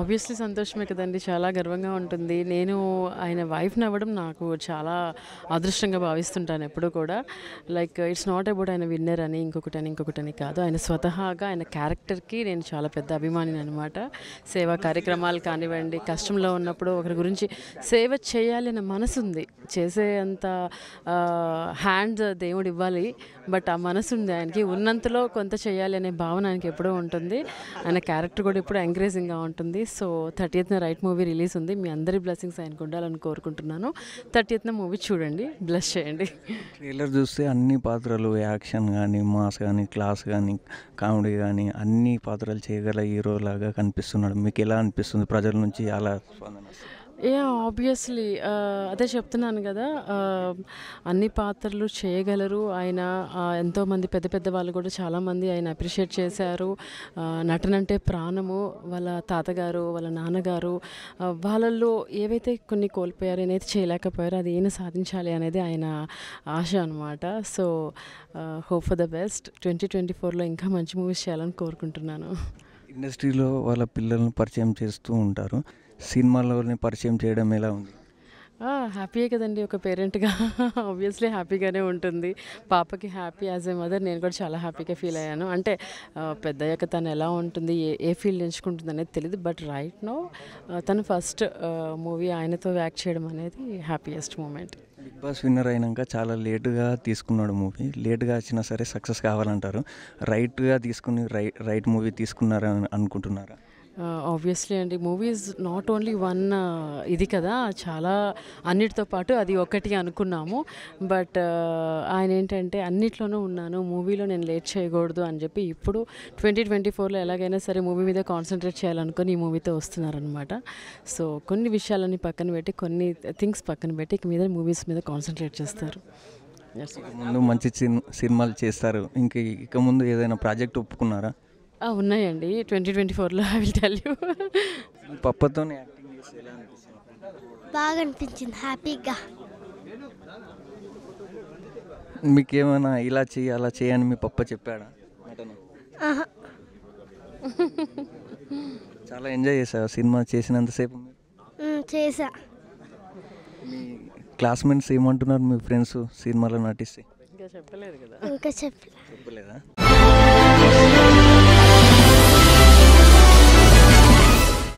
Obviously సంతోషమే కదండి చాలా గర్వంగా ఉంటుంది నేను ఆయన వైఫ్ని అవ్వడం నాకు చాలా అదృష్టంగా భావిస్తుంటాను ఎప్పుడూ కూడా లైక్ ఇట్స్ నాట్ అబౌట్ ఆయన విన్నర్ అని ఇంకొకటి అని ఇంకొకటి అని కాదు ఆయన స్వతహాగా ఆయన క్యారెక్టర్కి నేను చాలా పెద్ద అభిమానిని అనమాట సేవా కార్యక్రమాలు కానివ్వండి కష్టంలో ఉన్నప్పుడు ఒకరి గురించి సేవ చేయాలనే మనసు ఉంది చేసే అంత హ్యాండ్ దేవుడు ఇవ్వాలి బట్ ఆ మనసు ఉంది ఆయనకి ఉన్నంతలో కొంత చేయాలి అనే భావన ఆయనకి ఎప్పుడూ ఉంటుంది ఆయన క్యారెక్టర్ కూడా ఎప్పుడూ ఎంకరేజింగ్గా ఉంటుంది సో థర్టీయత్న రైట్ మూవీ రిలీజ్ ఉంది మీ అందరి బ్లెస్సింగ్స్ ఆయనకు ఉండాలని కోరుకుంటున్నాను థర్టీయత్న మూవీ చూడండి బ్లెస్ చేయండి ట్రైలర్ చూస్తే అన్ని పాత్రలు యాక్షన్ కానీ మాస్ కానీ క్లాస్ కానీ కామెడీ కానీ అన్ని పాత్రలు చేయగల హీరో లాగా కనిపిస్తున్నాడు మీకు ఎలా అనిపిస్తుంది ప్రజల నుంచి అలా స్పందన యా ఆబ్వియస్లీ అదే చెప్తున్నాను కదా అన్ని పాత్రలు చేయగలరు ఆయన ఎంతోమంది పెద్ద పెద్ద వాళ్ళు కూడా చాలామంది ఆయన అప్రిషియేట్ చేశారు నటన అంటే ప్రాణము వాళ్ళ తాతగారు వాళ్ళ నాన్నగారు వాళ్ళల్లో ఏవైతే కొన్ని కోల్పోయారు అనేది చేయలేకపోయారో అది ఏమైనా సాధించాలి అనేది ఆయన ఆశ అనమాట so hope for the best twenty twenty ఫోర్లో ఇంకా మంచి మూవీస్ చేయాలని కోరుకుంటున్నాను ఇండస్ట్రీలో వాళ్ళ పిల్లలను పరిచయం చేస్తూ ఉంటారు సినిమాలోని పరిచయం చేయడం ఎలా ఉంది హ్యాపీయే కదండి ఒక పేరెంట్గా ఆబ్వియస్లీ హ్యాపీగానే ఉంటుంది పాపకి హ్యాపీ యాజ్ ఏ మదర్ నేను కూడా చాలా హ్యాపీగా ఫీల్ అయ్యాను అంటే పెద్దయ్యాక తను ఎలా ఉంటుంది ఏ ఏ ఫీల్డ్ ఎంచుకుంటుంది అనేది తెలియదు బట్ రైట్ నో తను ఫస్ట్ మూవీ ఆయనతో యాక్ట్ చేయడం అనేది happiest moment Bigg Boss winner అయినాక చాలా లేటుగా తీసుకున్నాడు మూవీ లేట్గా వచ్చినా సరే సక్సెస్ కావాలంటారు రైట్గా తీసుకుని రైట్ రైట్ మూవీ తీసుకున్నారని అనుకుంటున్నారా ఆబ్వియస్లీ అండి మూవీస్ నాట్ ఓన్లీ వన్ ఇది కదా చాలా అన్నిటితో పాటు అది ఒకటి అనుకున్నాము బట్ ఆయన ఏంటంటే అన్నిట్లోనూ ఉన్నాను మూవీలో నేను లేట్ చేయకూడదు అని చెప్పి ఇప్పుడు ట్వంటీ ట్వంటీ ఫోర్లో ఎలాగైనా సరే మూవీ మీద కాన్సన్ట్రేట్ చేయాలనుకుని ఈ మూవీతో వస్తున్నారనమాట సో కొన్ని విషయాలని పక్కన పెట్టి కొన్ని థింగ్స్ పక్కన పెట్టి ఇక మీద మూవీస్ మీద కాన్సన్ట్రేట్ చేస్తారు ముందు మంచి సినిమాలు చేస్తారు ఇంక ఇక ముందు ఏదైనా ప్రాజెక్ట్ ఒప్పుకున్నారా ఉన్నాయండి ట్వంటీ ట్వంటీ ఫోర్లో ఐ విల్ టెల్ యూ పప్పతో బాగా అనిపించింది హ్యాపీగా మీకేమైనా ఇలా చేయి అలా చేయని మీ పప్ప చెప్పాడా ఆహా. చాలా ఎంజాయ్ చేశారు సినిమా చేసినంతసేపు మీరు. ఉమ్, చేసా క్లాస్మేట్స్ ఏమంటున్నారు మీ ఫ్రెండ్స్ సినిమాలో నటిస్తే ఇంకా చెప్పలేదు కదా ఇంకా చెప్పలేదా